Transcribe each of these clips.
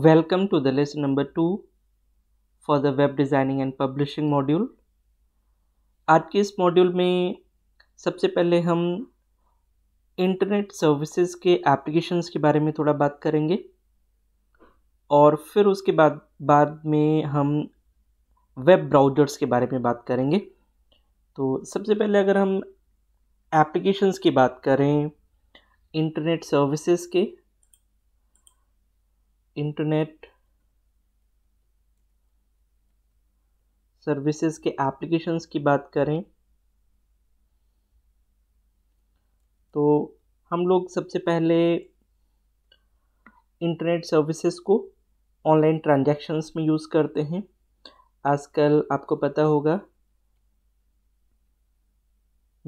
Welcome to the lesson number 2 for the web designing and publishing module. आज के इस module में सबसे पहले हम इंटरनेट सर्विसेज के एप्लीकेशंस के बारे में थोड़ा बात करेंगे और फिर उसके बाद बाद में हम वेब ब्राउजर्स के बारे में बात करेंगे तो सबसे पहले अगर हम एप्लीकेशंस की बात करें इंटरनेट सर्विसेज के इंटरनेट सर्विसेज के एप्लीकेशंस की बात करें तो हम लोग सबसे पहले इंटरनेट सर्विसेज को ऑनलाइन ट्रांजैक्शंस में यूज़ करते हैं आजकल आपको पता होगा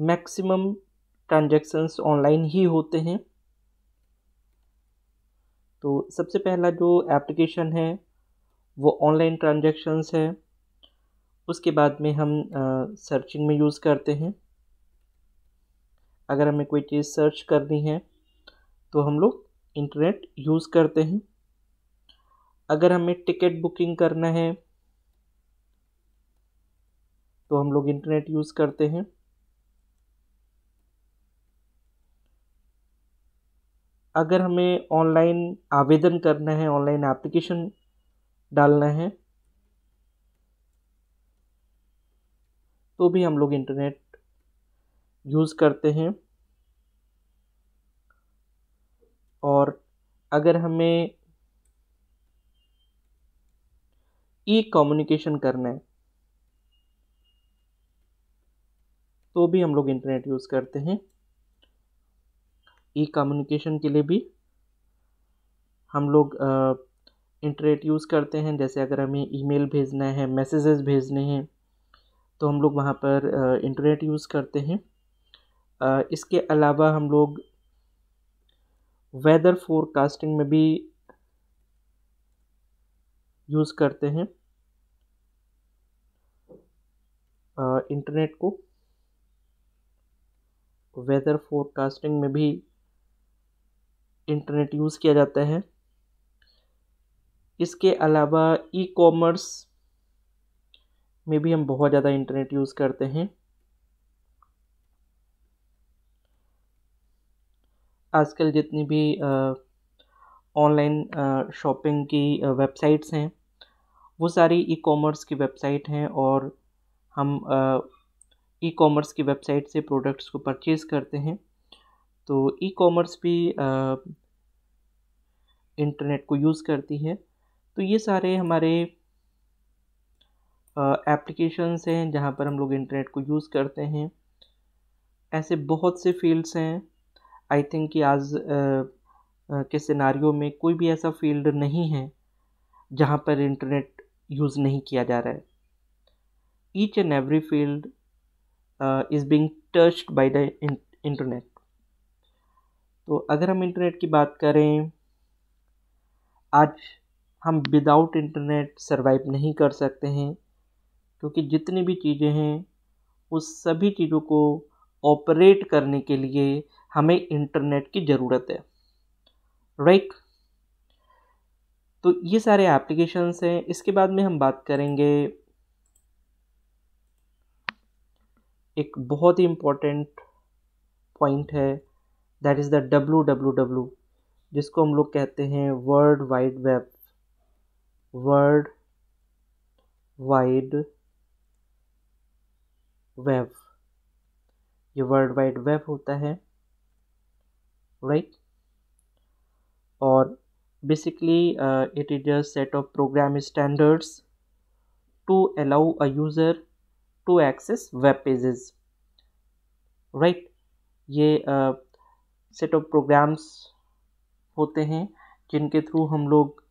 मैक्सिमम ट्रांजैक्शंस ऑनलाइन ही होते हैं तो सबसे पहला जो एप्लीकेशन है वो ऑनलाइन ट्रांजेक्शन्स है उसके बाद में हम सर्चिंग में यूज़ करते हैं अगर हमें कोई चीज़ सर्च करनी है तो हम लोग इंटरनेट यूज़ करते हैं अगर हमें टिकट बुकिंग करना है तो हम लोग इंटरनेट यूज़ करते हैं अगर हमें ऑनलाइन आवेदन करना है ऑनलाइन एप्लीकेशन डालना है तो भी हम लोग इंटरनेट यूज़ करते हैं और अगर हमें ई कम्युनिकेशन करना है तो भी हम लोग इंटरनेट यूज़ करते हैं ई कम्युनिकेशन के लिए भी हम लोग इंटरनेट यूज़ करते हैं जैसे अगर हमें ईमेल भेजना है मैसेजेस भेजने हैं तो हम लोग वहाँ पर इंटरनेट यूज़ करते हैं इसके अलावा हम लोग वेदर फोरकास्टिंग में भी यूज़ करते हैं इंटरनेट को वेदर फोरकास्टिंग में भी इंटरनेट यूज़ किया जाता है इसके अलावा ई कॉमर्स में भी हम बहुत ज़्यादा इंटरनेट यूज़ करते हैं आजकल जितनी भी ऑनलाइन शॉपिंग की वेबसाइट्स हैं वो सारी ई कॉमर्स की वेबसाइट हैं और हम ई कॉमर्स की वेबसाइट से प्रोडक्ट्स को परचेज़ करते हैं तो ई कॉमर्स भी इंटरनेट को यूज़ करती है तो ये सारे हमारे एप्लीकेशंस हैं जहाँ पर हम लोग इंटरनेट को यूज़ करते हैं ऐसे बहुत से फील्ड्स हैं आई थिंक कि आज आ, आ, के सिनारियों में कोई भी ऐसा फील्ड नहीं है जहाँ पर इंटरनेट यूज़ नहीं किया जा रहा है each and every field is being touched by the internet तो अगर हम इंटरनेट की बात करें आज हम विदाउट इंटरनेट सर्वाइव नहीं कर सकते हैं क्योंकि जितनी भी चीज़ें हैं उस सभी चीज़ों को ऑपरेट करने के लिए हमें इंटरनेट की ज़रूरत है राइट right? तो ये सारे एप्लीकेशंस हैं इसके बाद में हम बात करेंगे एक बहुत ही इम्पोर्टेंट पॉइंट है that is the W W W जिसको हम लोग कहते हैं world wide web world wide web ये वर्ल्ड वाइड वेब होता है राइट और basically it is a set of program standards to allow a user to access web pages right ये uh, सेट ऑफ प्रोग्राम्स होते हैं जिनके through हम लोग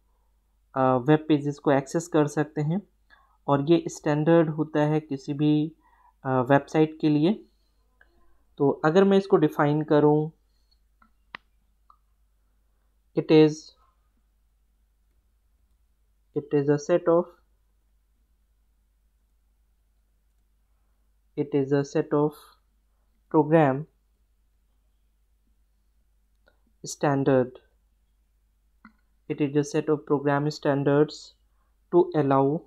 वेब पेजेस को एक्सेस कर सकते हैं और ये स्टैंडर्ड होता है किसी भी वेबसाइट के लिए तो अगर मैं इसको डिफाइन करूँ it is it is a set of it is a set of programs standard it is a set of program standards to allow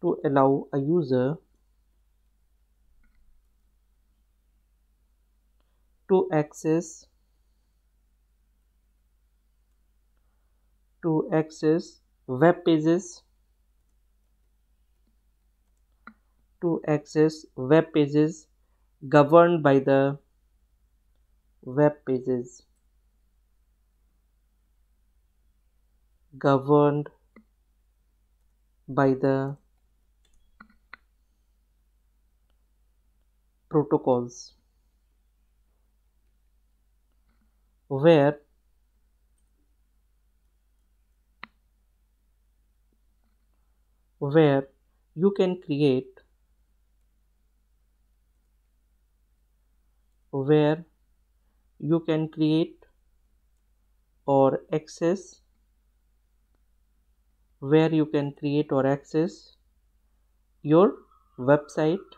to allow a user to access to access web pages to access web pages governed by the web pages governed by the protocols where where you can create where you can create or access where you can create or access your website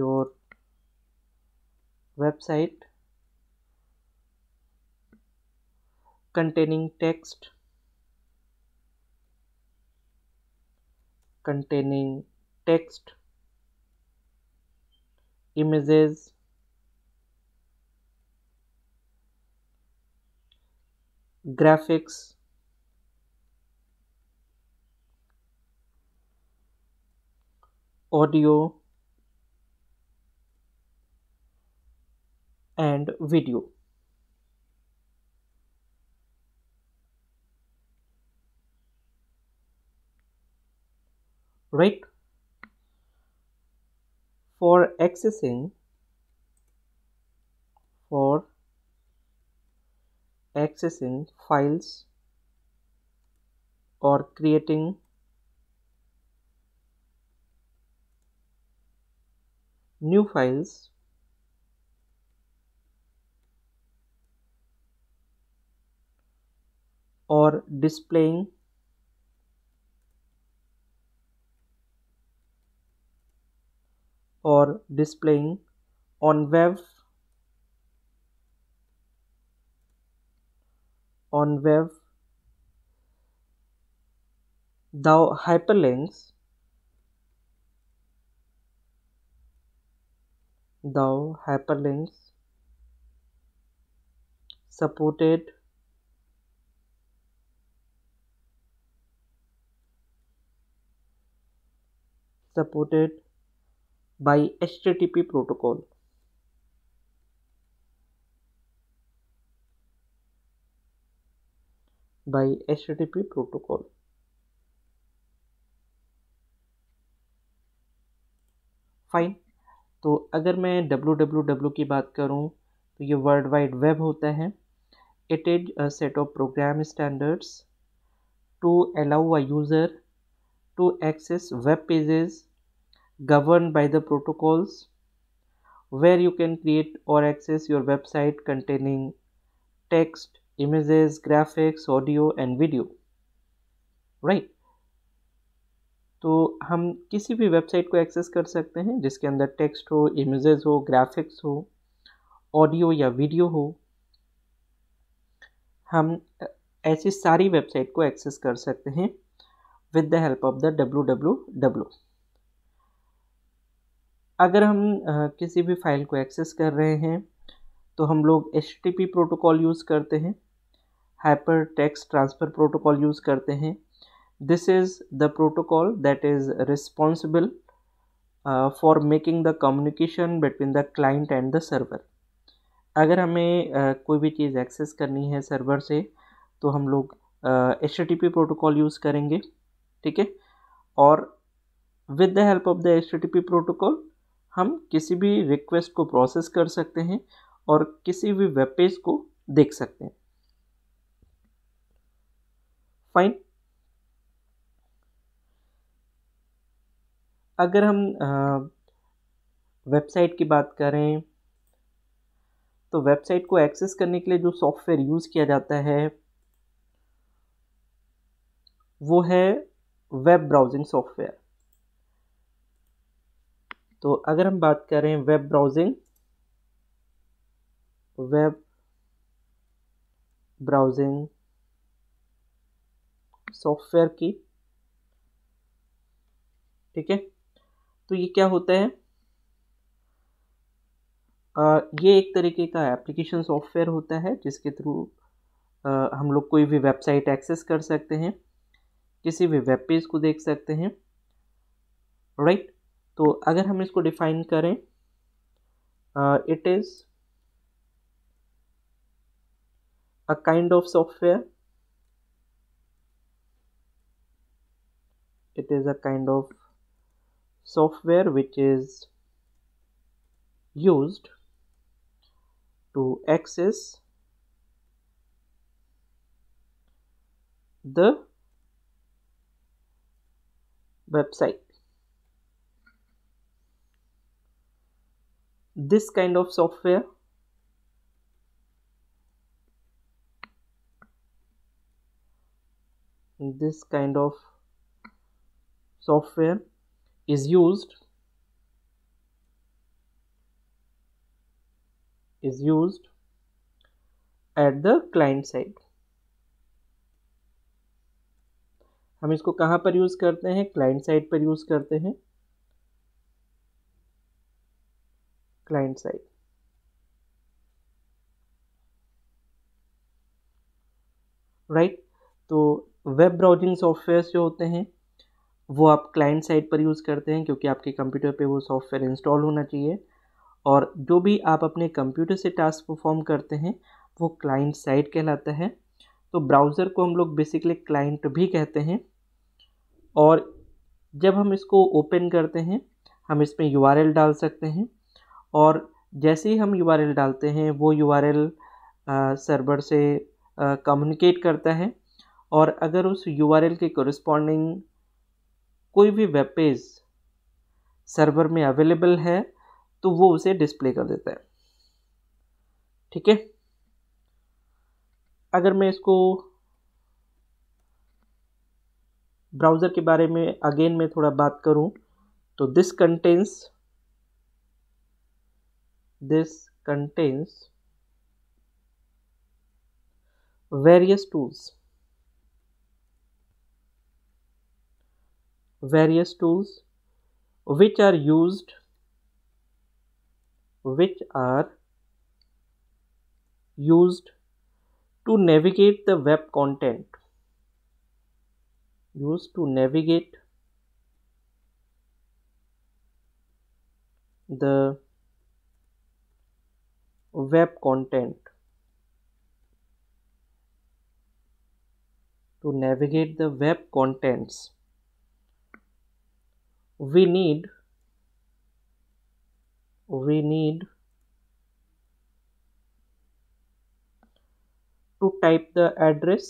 your website containing text containing text images graphics audio and video right for accessing for accessing files or creating new files or displaying or displaying on web on web the hyperlinks the hyperlinks supported supported by http protocol by HTTP protocol. Fine तो अगर मैं W W की बात करूँ तो ये world wide web होता है it is a set of program standards to allow a user to access web pages govern by the protocols where you can create और access your website containing text images graphics audio and video right तो हम किसी भी website को access कर सकते हैं जिसके अंदर टेक्स्ट हो इमेजेस हो ग्राफिक्स हो ऑडियो या वीडियो हो हम ऐसी सारी वेबसाइट को एक्सेस कर सकते हैं with the help of the W W W अगर हम किसी भी फाइल को एक्सेस कर रहे हैं तो हम लोग एच प्रोटोकॉल यूज़ करते हैं hypertext transfer protocol use करते हैं this is the protocol that is responsible for making the communication between the client and the server अगर हमें uh, कोई भी चीज़ एक्सेस करनी है सर्वर से तो हम लोग H T P protocol use करेंगे ठीक है और with the help of the H T P protocol हम किसी भी रिक्वेस्ट को प्रोसेस कर सकते हैं और किसी भी वेब पेज को देख सकते हैं फाइन अगर हम वेबसाइट की बात करें तो वेबसाइट को एक्सेस करने के लिए जो सॉफ्टवेयर यूज़ किया जाता है वो है वेब ब्राउजिंग सॉफ्टवेयर तो अगर हम बात करें web browsing web browsing software की ठीक है तो ये क्या होता है आ, ये एक तरीके का एप्लीकेशन सॉफ्टवेयर होता है जिसके थ्रू हम लोग कोई भी वेबसाइट एक्सेस कर सकते हैं किसी भी वेब पेज को देख सकते हैं राइट right? तो अगर हम इसको डिफाइन करें it is a kind of software it is a kind of software which is used to access the website. This kind of software this kind of software is used is used at the client side हम इसको कहाँ पर use करते हैं client side पर use करते हैं client side right तो वेब ब्राउजिंग सॉफ्टवेयर जो होते हैं वो आप क्लाइंट साइट पर यूज़ करते हैं क्योंकि आपके कंप्यूटर पे वो सॉफ्टवेयर इंस्टॉल होना चाहिए और जो भी आप अपने कंप्यूटर से टास्क परफॉर्म करते हैं वो क्लाइंट साइट कहलाता है तो ब्राउज़र को हम लोग बेसिकली क्लाइंट भी कहते हैं और जब हम इसको ओपन करते हैं हम इसमें यू डाल सकते हैं और जैसे ही हम यू डालते हैं वो यू सर्वर से कम्युनिकेट करता है और अगर उस यू के कोरस्पॉन्डिंग कोई भी वेब पेज सर्वर में अवेलेबल है तो वो उसे डिस्प्ले कर देता है ठीक है अगर मैं इसको ब्राउज़र के बारे में अगेन मैं थोड़ा बात करूं तो this contains this contains various tools various tools which are used which are used to navigate the web content used to navigate the web content to navigate the web contents we need we need to type the address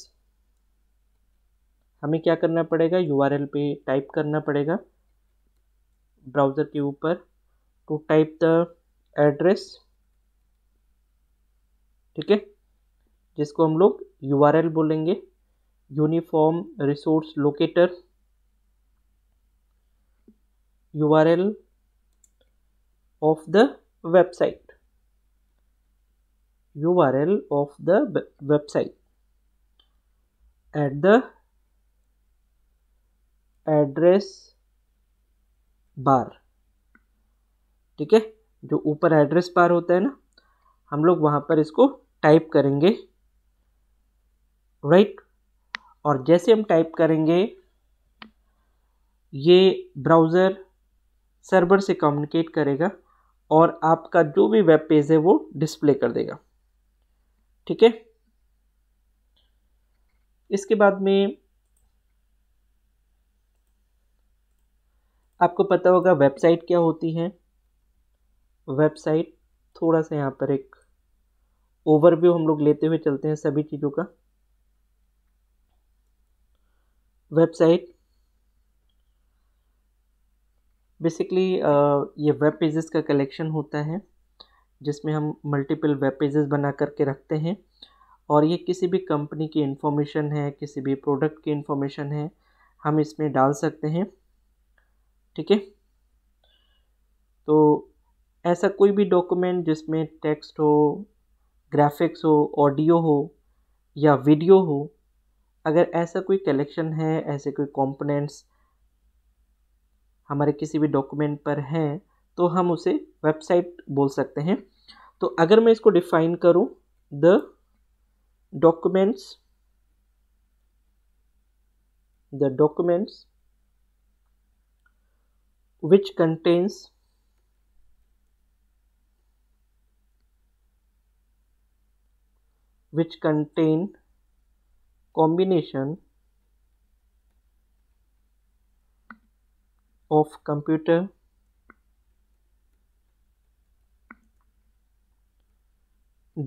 हमें क्या करना पड़ेगा U R L पे type करना पड़ेगा browser के ऊपर to type the address ठीक है जिसको हम लोग यू आर एल बोलेंगे uniform resource locator URL of the website URL of the website at the address bar ठीक है जो ऊपर एड्रेस बार होता है ना हम लोग वहां पर इसको टाइप करेंगे राइट और जैसे हम टाइप करेंगे ये ब्राउज़र सर्वर से कम्युनिकेट करेगा और आपका जो भी वेब पेज है वो डिस्प्ले कर देगा ठीक है इसके बाद में आपको पता होगा वेबसाइट क्या होती है वेबसाइट थोड़ा सा यहाँ पर एक ओवरव्यू हम लोग लेते हुए चलते हैं सभी चीज़ों का वेबसाइट बेसिकली ये वेब पेजेस का कलेक्शन होता है जिसमें हम मल्टीपल वेब पेजेस बना करके रखते हैं और ये किसी भी कंपनी की इन्फॉर्मेशन है किसी भी प्रोडक्ट की इन्फॉर्मेशन है हम इसमें डाल सकते हैं ठीक है तो ऐसा कोई भी डॉक्यूमेंट जिसमें टेक्स्ट हो ग्राफिक्स हो ऑडियो हो या वीडियो हो अगर ऐसा कोई कलेक्शन है ऐसे कोई कंपोनेंट्स हमारे किसी भी डॉक्यूमेंट पर हैं तो हम उसे वेबसाइट बोल सकते हैं तो अगर मैं इसको डिफाइन करूं the documents the documents which contains which contain combination of computer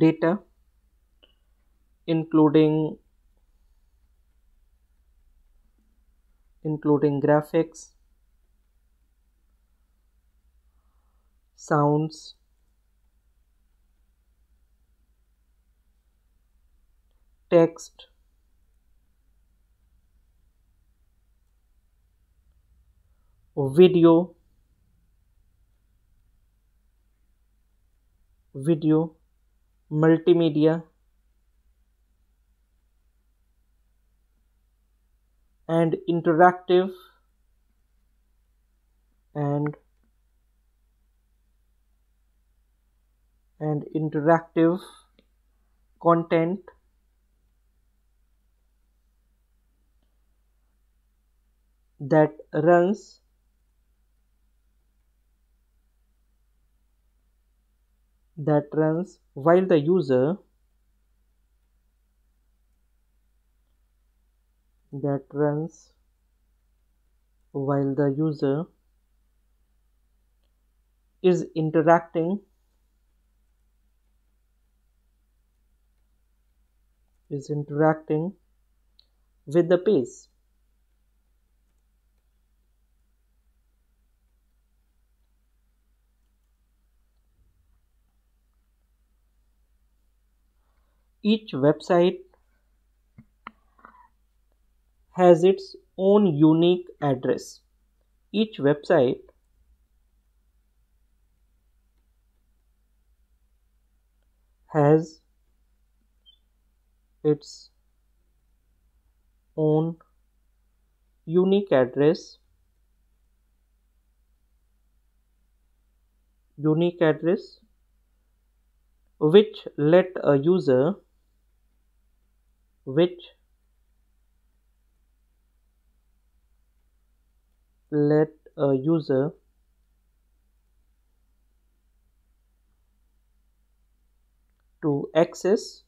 data including including graphics sounds text video video multimedia and interactive and and interactive content that runs that runs while the user that runs while the user is interacting is interacting with the page each website has its own unique address. Each website has its own unique address unique address which let a user which let a user to access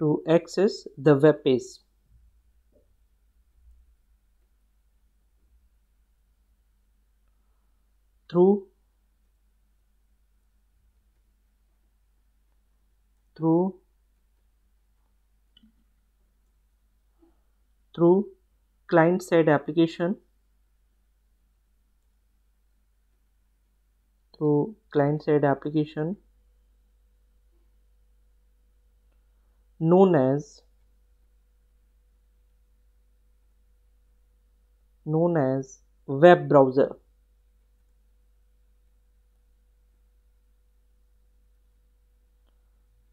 to access the web page. through through through client side application through client side application known as known as web browser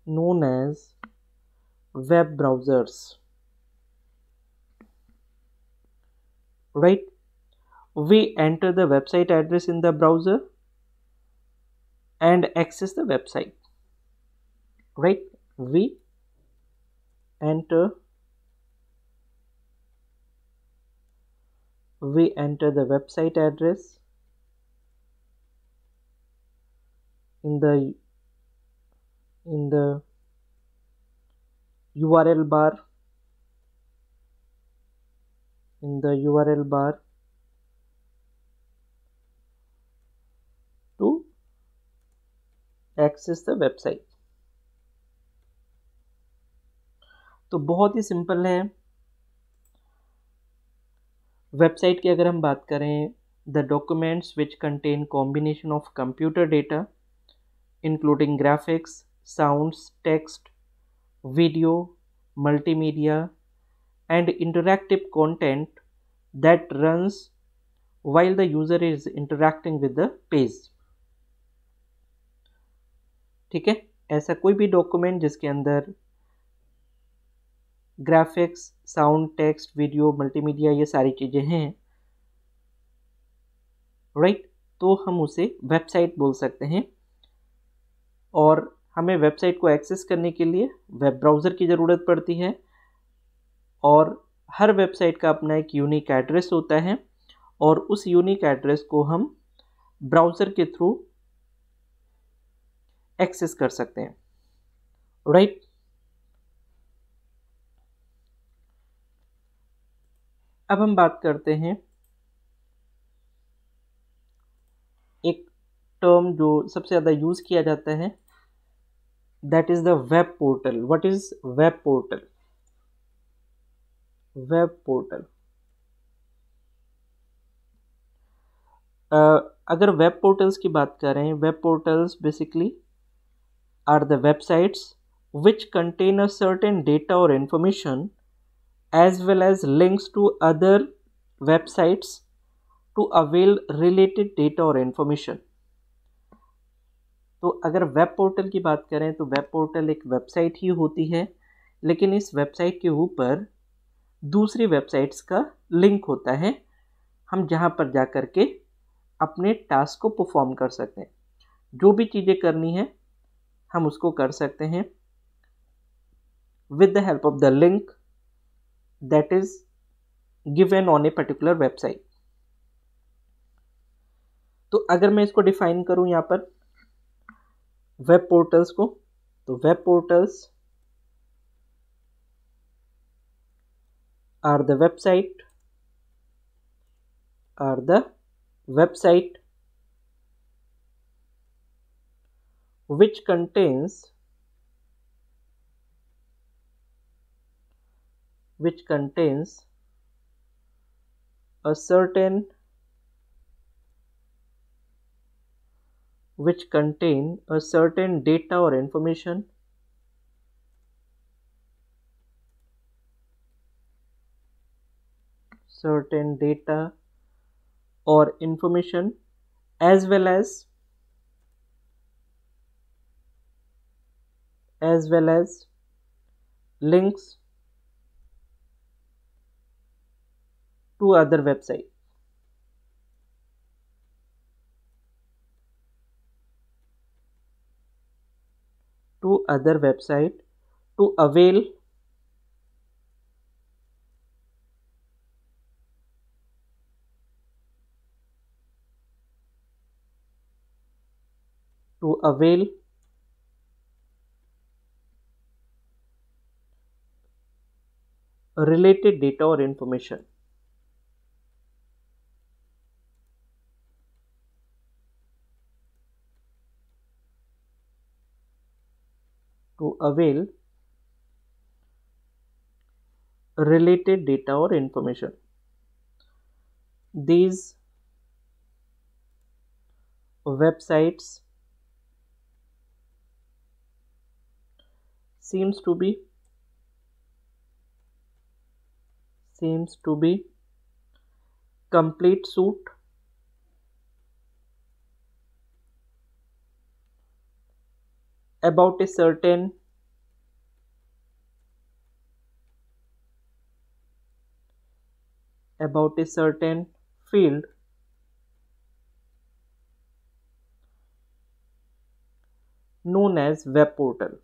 known as web browsers right we enter the website address in the browser and access the website right we enter we enter the website address in the in the URL bar in the URL bar to access the website. तो बहुत ही simple है website की अगर हम बात करें the documents which contain combination of computer data including graphics sounds, text, video, multimedia, and interactive content that runs while the user is interacting with the page ठीक है ऐसा कोई भी डॉक्यूमेंट जिसके अंदर graphics sound text video multimedia ये सारी चीज़ें हैं राइट right? तो हम उसे वेबसाइट बोल सकते हैं और हमें वेबसाइट को एक्सेस करने के लिए वेब ब्राउज़र की ज़रूरत पड़ती है और हर वेबसाइट का अपना एक यूनिक एड्रेस होता है और उस यूनिक एड्रेस को हम ब्राउज़र के थ्रू एक्सेस कर सकते हैं राइट right? अब हम बात करते हैं एक टर्म जो सबसे ज़्यादा यूज़ किया जाता है that is the web portal what is web portal web portal uh, अगर वेब पोर्टल्स की बात करें web portals basically are the websites which contain a certain data or information as well as links to other websites to avail related data or information. तो अगर web portal की बात करें तो वेब पोर्टल एक वेबसाइट ही होती है लेकिन इस वेबसाइट के ऊपर दूसरी वेबसाइट्स का लिंक होता है हम जहाँ पर जा कर के अपने टास्क को परफॉर्म कर सकते हैं जो भी चीज़ें करनी है हम उसको कर सकते हैं with the help of the link that is given on a particular website तो अगर मैं इसको डिफाइन करूँ यहाँ पर Web portals, को तो web portals are the website are the website which contains which contains a certain which contain a certain data or information certain data or information as well as as well as links to other websites other website to avail to avail related data or information avail related data or information. These websites seems to be seems to be complete suit about a certain about a certain field known as web portal.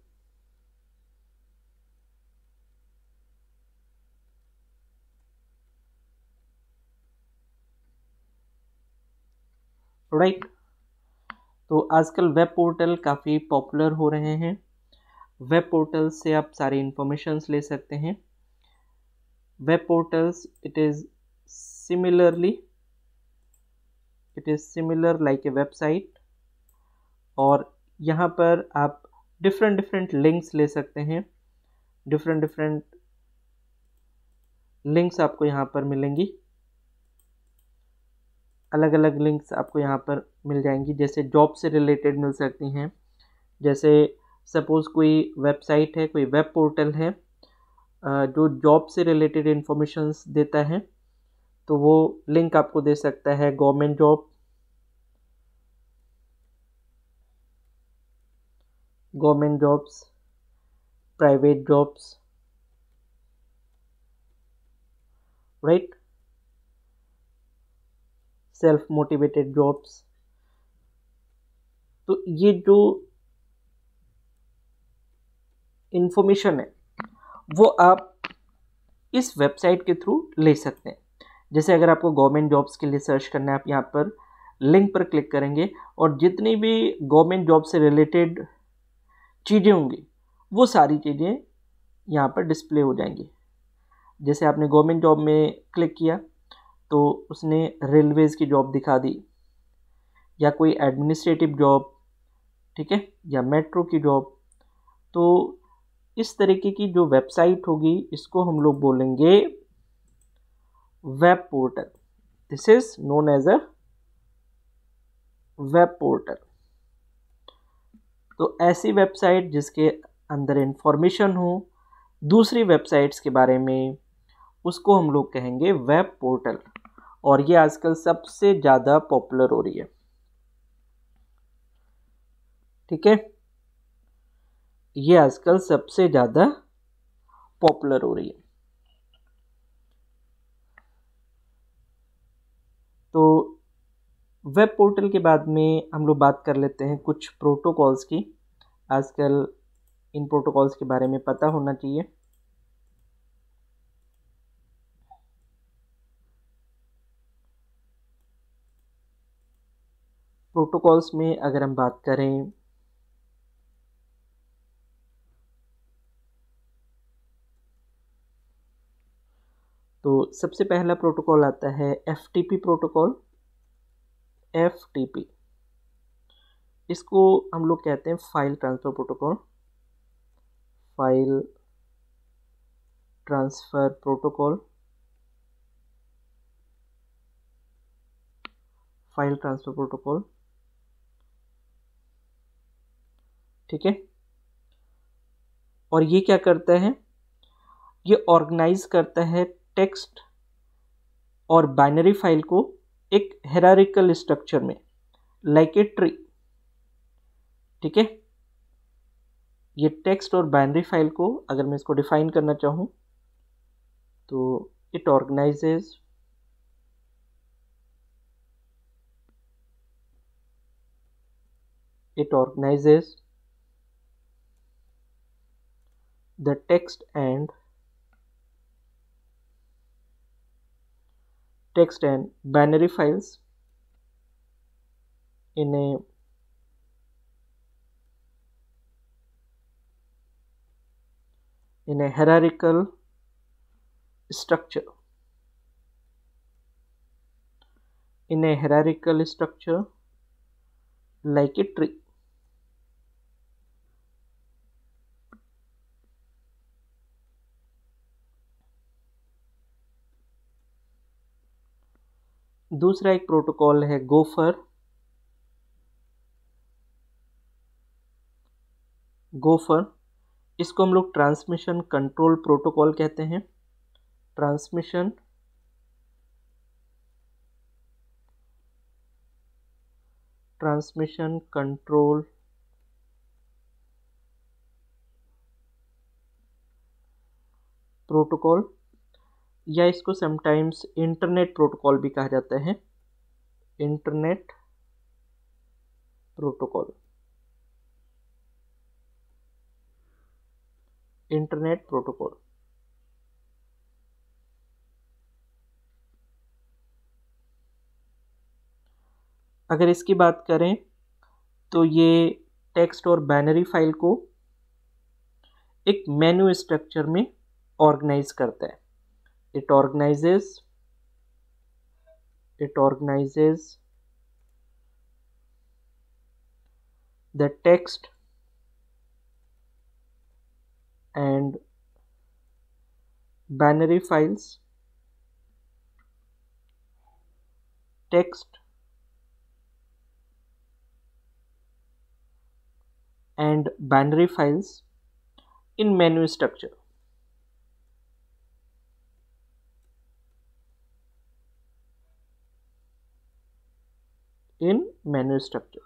Right right. तो आजकल web portal काफ़ी popular हो रहे हैं web portal से आप सारी informations ले सकते हैं web portals it is similarly it is similar like a website और यहाँ पर आप different different links ले सकते हैं different different links आपको यहाँ पर मिलेंगी अलग अलग लिंक्स आपको यहाँ पर मिल जाएंगी जैसे जॉब से रिलेटेड मिल सकती हैं जैसे सपोज़ कोई वेबसाइट है कोई वेब पोर्टल है जो जॉब से रिलेटेड इन्फॉर्मेशंस देता है तो वो लिंक आपको दे सकता है government job government jobs private jobs right self motivated jobs तो ये जो इन्फॉर्मेशन है वो आप इस वेबसाइट के थ्रू ले सकते हैं जैसे अगर आपको गवर्नमेंट जॉब्स के लिए सर्च करना है आप यहाँ पर लिंक पर क्लिक करेंगे और जितनी भी गवर्नमेंट जॉब से रिलेटेड चीज़ें होंगी वो सारी चीज़ें यहाँ पर डिस्प्ले हो जाएंगी जैसे आपने गवर्नमेंट जॉब में क्लिक किया तो उसने रेलवेज़ की जॉब दिखा दी या कोई एडमिनिस्ट्रेटिव जॉब ठीक है या मेट्रो की जॉब तो इस तरीके की जो वेबसाइट होगी इसको हम लोग बोलेंगे web portal this is known as a web portal तो ऐसी वेबसाइट जिसके अंदर इंफॉर्मेशन हो दूसरी वेबसाइट्स के बारे में उसको हम लोग कहेंगे वेब पोर्टल और ये आजकल सबसे ज़्यादा पॉपुलर हो रही है ठीक है ये आजकल सबसे ज़्यादा पॉपुलर हो रही है तो वेब पोर्टल के बाद में हम लोग बात कर लेते हैं कुछ प्रोटोकॉल्स की आजकल इन प्रोटोकॉल्स के बारे में पता होना चाहिए प्रोटोकॉल्स में अगर हम बात करें तो सबसे पहला प्रोटोकॉल आता है एफ प्रोटोकॉल एफ इसको हम लोग कहते हैं file transfer protocol file transfer protocol file transfer protocol ठीक है और ये क्या करता है ये ऑर्गेनाइज करता है टेक्स्ट और बाइनरी फाइल को एक हेरारिकल स्ट्रक्चर में लाइक ए ट्री ठीक है ये टेक्स्ट और बाइनरी फाइल को अगर मैं इसको डिफाइन करना चाहूँ तो it organises it organises the text and text and binary files in a in a hierarchical structure in a hierarchical structure like a tree दूसरा एक प्रोटोकॉल है गोफर गोफर इसको हम लोग ट्रांसमिशन कंट्रोल प्रोटोकॉल कहते हैं ट्रांसमिशन ट्रांसमिशन कंट्रोल प्रोटोकॉल या इसको समटाइम्स इंटरनेट प्रोटोकॉल भी कहा जाता है इंटरनेट प्रोटोकॉल इंटरनेट प्रोटोकॉल अगर इसकी बात करें तो ये टेक्स्ट और बैनरी फाइल को एक मेन्यू स्ट्रक्चर में ऑर्गेनाइज करता है it organizes it organizes the text and binary files text and binary files in menu structure in manual structure.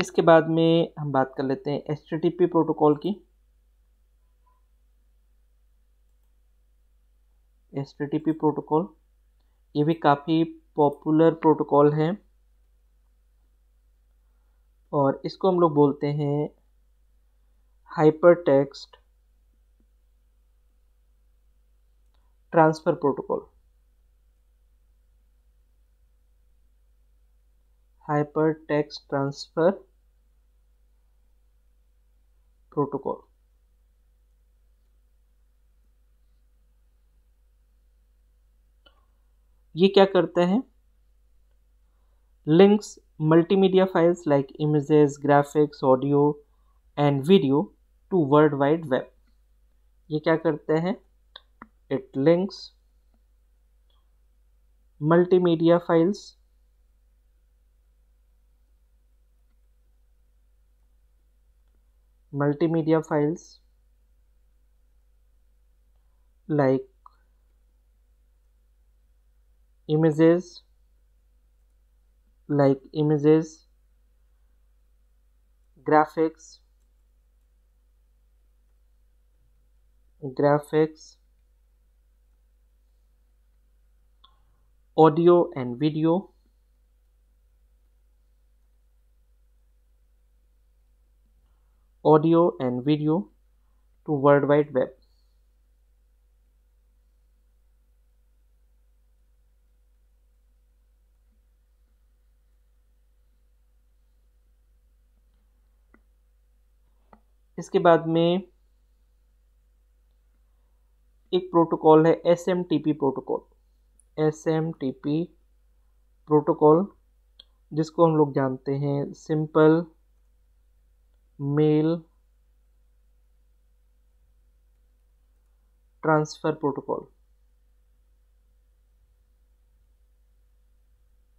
इसके बाद में हम बात कर लेते हैं एच प्रोटोकॉल की पी प्रोटोकॉल ये भी काफ़ी पॉपुलर प्रोटोकॉल है और इसको हम लोग बोलते हैं hypertext transfer protocol hypertext transfer protocol ये क्या करते हैं links multimedia files like images graphics audio and video to world wide web ये क्या करते हैं it links multimedia files multimedia files like images like images graphics graphics audio and video audio and video to world wide web इसके बाद में एक protocol है S M T P protocol S M T P protocol जिसको हम लोग जानते हैं simple mail transfer protocol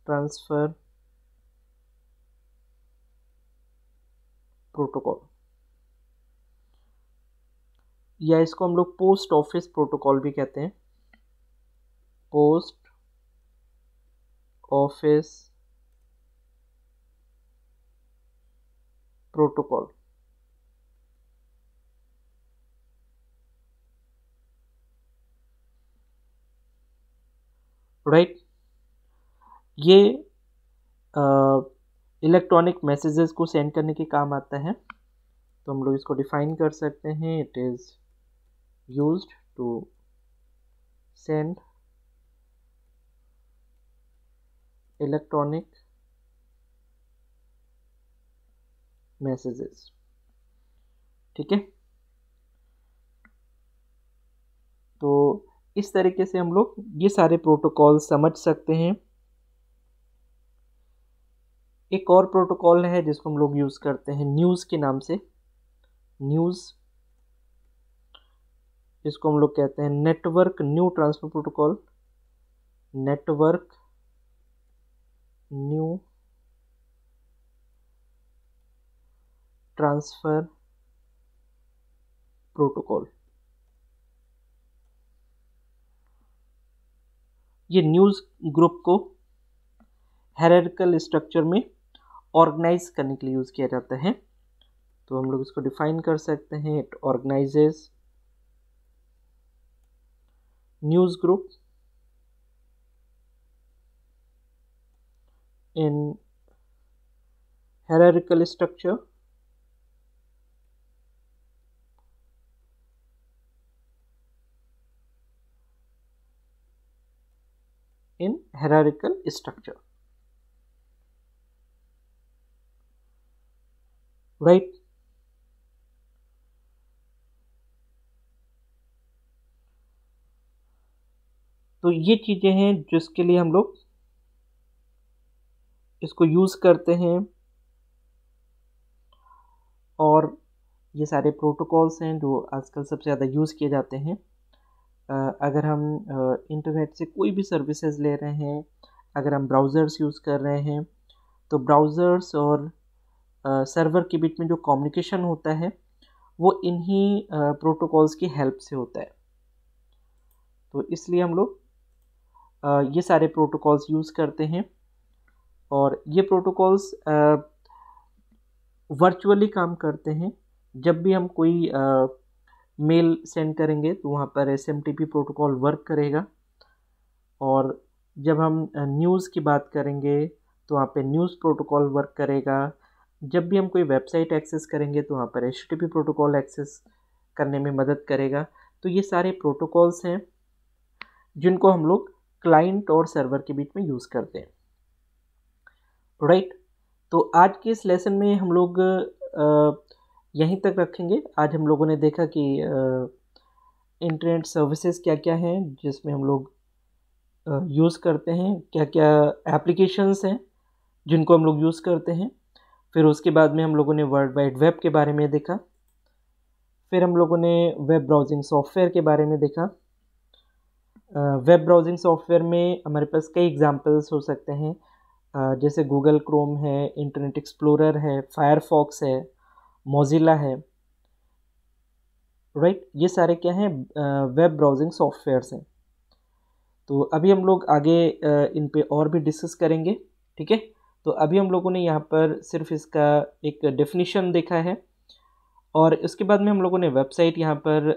transfer protocol या इसको हम लोग पोस्ट ऑफिस प्रोटोकॉल भी कहते हैं पोस्ट ऑफिस प्रोटोकॉल राइट ये इलेक्ट्रॉनिक मैसेजेस को सेंड करने के काम आता है तो हम लोग इसको डिफाइन कर सकते हैं it is used to send electronic messages ठीक है तो इस तरीके से हम लोग ये सारे प्रोटोकॉल समझ सकते हैं एक और प्रोटोकॉल है जिसको हम लोग यूज़ करते हैं न्यूज़ के नाम से न्यूज़ जिसको हम लोग कहते हैं network new transfer protocol network new transfer protocol ये न्यूज़ ग्रुप को हेरिकल स्ट्रक्चर में ऑर्गेनाइज करने के लिए यूज़ किया जाता है तो हम लोग इसको डिफाइन कर सकते हैं it organises newsgroup in hierarchical structure in hierarchical structure right तो ये चीज़ें हैं जिसके लिए हम लोग इसको यूज़ करते हैं और ये सारे प्रोटोकॉल्स हैं जो आजकल सबसे ज़्यादा यूज़ किए जाते हैं अगर हम इंटरनेट से कोई भी सर्विसेज ले रहे हैं अगर हम ब्राउज़र्स यूज़ कर रहे हैं तो ब्राउज़र्स और सर्वर के बीच में जो कम्युनिकेशन होता है वो इन्हीं प्रोटोकॉल्स की हेल्प से होता है तो इसलिए हम लोग ये सारे प्रोटोकॉल्स यूज़ करते हैं और ये प्रोटोकॉल्स वर्चुअली काम करते हैं जब भी हम कोई मेल सेंड करेंगे तो वहाँ पर S M T P protocol work करेगा और जब हम न्यूज़ की बात करेंगे तो वहाँ पे न्यूज़ प्रोटोकॉल वर्क करेगा जब भी हम कोई वेबसाइट एक्सेस करेंगे तो वहाँ पर H T P protocol access करने में मदद करेगा तो ये सारे प्रोटोकॉल्स हैं जिनको हम लोग क्लाइंट और सर्वर के बीच में यूज़ करते हैं राइट तो आज के इस लेसन में हम लोग यहीं तक रखेंगे आज हम लोगों ने देखा कि इंटरनेट सर्विसेज क्या क्या हैं जिसमें हम लोग यूज़ करते हैं क्या क्या एप्लीकेशंस हैं जिनको हम लोग यूज़ करते हैं फिर उसके बाद में हम लोगों ने वर्ल्ड वाइड वेब के बारे में देखा फिर हम लोगों ने वेब ब्राउजिंग सॉफ्टवेयर के बारे में देखा वेब ब्राउजिंग सॉफ्टवेयर में हमारे पास कई एग्जांपल्स हो सकते हैं जैसे गूगल क्रोम है इंटरनेट एक्सप्लोरर है फायरफॉक्स है मोजिला है राइट ये सारे क्या हैं वेब ब्राउजिंग सॉफ्टवेयर्स हैं तो अभी हम लोग आगे इन पे और भी डिस्कस करेंगे ठीक है तो अभी हम लोगों ने यहाँ पर सिर्फ इसका एक डेफिनेशन देखा है और उसके बाद में हम लोगों ने वेबसाइट यहाँ पर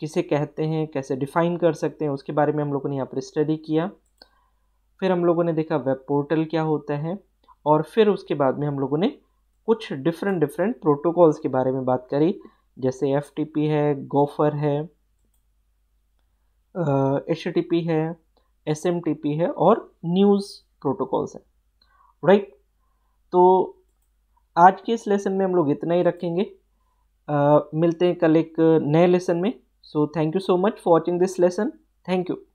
किसे कहते हैं कैसे डिफ़ाइन कर सकते हैं उसके बारे में हम लोगों ने यहाँ पर स्टडी किया फिर हम लोगों ने देखा वेब पोर्टल क्या होता है और फिर उसके बाद में हम लोगों ने कुछ डिफरेंट डिफरेंट प्रोटोकॉल्स के बारे में बात करी जैसे एफ है गोफर है एच है एस है और न्यूज़ प्रोटोकॉल्स है राइट तो आज के इस लेसन में हम लोग इतना ही रखेंगे uh, मिलते हैं कल एक नए लेसन में so thank you so much for watching this lesson thank you